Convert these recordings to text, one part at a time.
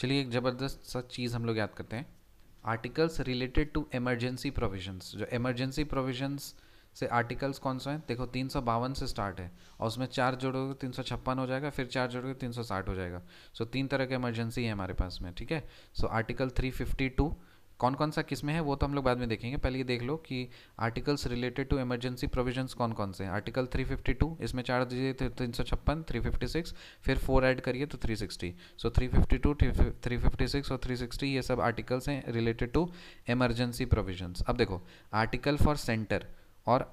चलिए एक ज़बरदस्त सा चीज़ हम लोग याद करते हैं articles related to emergency provisions जो इमरजेंसी प्रोविजंस से आर्टिकल्स कौन सा है देखो तीन सौ बावन से स्टार्ट है और उसमें चार जोड़ोगे तो तीन सौ छप्पन हो जाएगा फिर चार जोड़ोगे तो तीन सौ साठ हो जाएगा सो so, तीन तरह के इमरजेंसी है हमारे पास में ठीक है so article three fifty two कौन कौन सा किस में है वो तो हम लोग बाद में देखेंगे पहले ये देख लो कि articles related to emergency provisions कौन कौन से आर्टिकल 352 इसमें चार दीजिए तो तीन सौ छप्पन थ्री फिफ्टी सिक्स फिर फोर ऐड करिए तो three sixty so three fifty two three fifty six और थ्री सिक्सटी ये सब आर्टिकल्स हैं रिलेटेड टू इमरजेंसी प्रोविजंस अब देखो आर्टिकल फॉर सेंटर और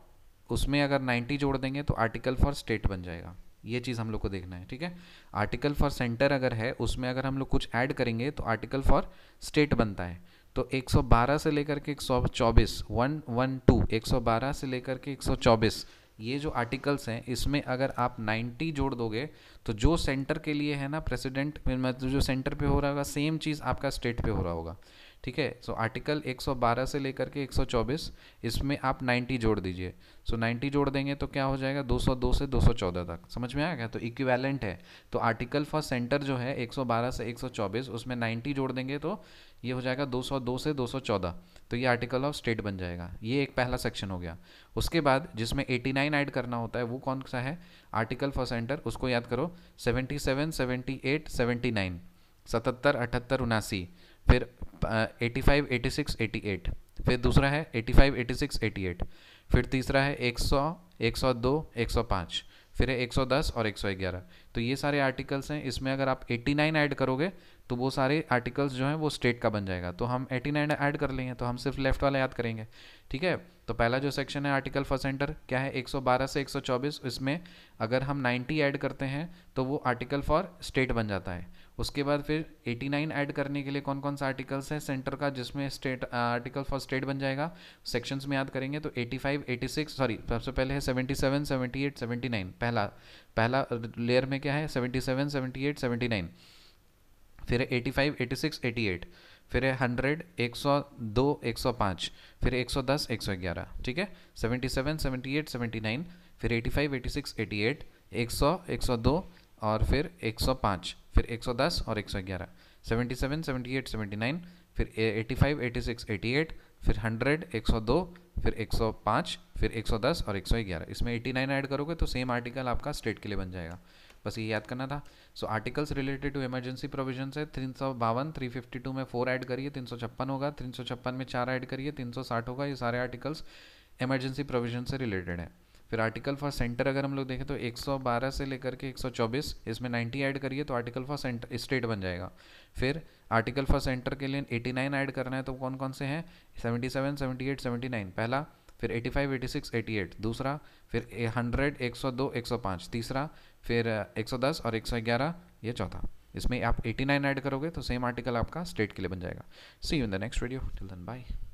उसमें अगर नाइन्टी जोड़ देंगे तो आर्टिकल फॉर स्टेट बन जाएगा ये चीज़ हम लोग को देखना है ठीक है आर्टिकल फॉर सेंटर अगर है उसमें अगर हम लोग कुछ ऐड करेंगे तो आर्टिकल फॉर स्टेट बनता है तो 112 से लेकर के 124 वन वन टू एक से लेकर के 124 ये जो आर्टिकल्स हैं इसमें अगर आप 90 जोड़ दोगे तो जो सेंटर के लिए है ना प्रेसिडेंट मतलब जो सेंटर पे हो रहा होगा सेम चीज़ आपका स्टेट पे हो रहा होगा ठीक है सो आर्टिकल 112 से लेकर के 124 इसमें आप 90 जोड़ दीजिए सो so, 90 जोड़ देंगे तो क्या हो जाएगा 202 से 214 तक समझ में आएगा तो इक्विवेलेंट है तो आर्टिकल फॉर सेंटर जो है 112 से 124 उसमें 90 जोड़ देंगे तो ये हो जाएगा 202 से 214 तो ये आर्टिकल ऑफ स्टेट बन जाएगा ये एक पहला सेक्शन हो गया उसके बाद जिसमें एटी ऐड करना होता है वो कौन सा है आर्टिकल फॉर सेंटर उसको याद करो एट 78, नाइन सतहत्तर अठहत्तर उनासी फिर eighty five eighty six eighty eight फिर दूसरा है eighty five eighty six eighty eight फिर तीसरा है एक सौ एक सौ दो एक सौ पाँच फिर है एक सौ दस और एक सौ ग्यारह तो ये सारे आर्टिकल्स हैं इसमें अगर आप एट्टी नाइन ऐड करोगे तो वो सारे आर्टिकल्स जो हैं वो स्टेट का बन जाएगा तो हम एटी नाइन ऐड कर लेंगे तो हम सिर्फ लेफ्ट वाला याद करेंगे ठीक है तो पहला जो सेक्शन है आर्टिकल फर्स्ट सेंटर क्या है एक सौ बारह से एक सौ चौबीस इसमें अगर हम नाइन्टी ऐड करते हैं तो वो आर्टिकल फॉर स्टेट बन जाता है उसके बाद फिर 89 ऐड करने के लिए कौन कौन सा आर्टिकल्स है सेंटर का जिसमें स्टेट आर्टिकल फॉर स्टेट बन जाएगा सेक्शंस में याद करेंगे तो 85 86 सॉरी सबसे पहले है 77 78 79 पहला पहला लेयर में क्या है 77 78 79 फिर है 85 86 88 फिर है हंड्रेड एक सौ दो एक सौ पाँच फिर एक सौ दस एक सौ ग्यारह ठीक है seventy seven seventy eight seventy nine फिर eighty five eighty six eighty eight एक सौ एक सौ दो और फिर एक सौ पाँच फिर 110 और 111 77 78 79 फिर 85 86 88 फिर 100 102 फिर 105 फिर 110 और 111 इसमें 89 ऐड करोगे तो सेम आर्टिकल आपका स्टेट के लिए बन जाएगा बस ये याद करना था so articles related to emergency provision है तीन सौ बावन थ्री फिफ्टी टू में फोर ऐड करिए तीन सौ छप्पन होगा तीन सौ छप्पन में चार ऐड करिए तीन सौ साठ होगा ये सारे आर्टिकल्स इमरजेंसी प्रोविजन से रिलेटेड है फिर आर्टिकल फॉर सेंटर अगर हम लोग देखें तो 112 से लेकर के 124 इसमें 90 ऐड करिए तो आर्टिकल फॉर सेंटर स्टेट बन जाएगा फिर आर्टिकल फॉर सेंटर के लिए 89 ऐड करना है तो कौन कौन से हैं 77, 78, 79 पहला फिर 85, 86, 88 दूसरा फिर 100, 102, 105 तीसरा फिर 110 uh, और 111 ये चौथा इसमें आप 89 ऐड करोगे तो सेम आर्टिकल आपका स्टेट के लिए बन जाएगा see you in the next video till then by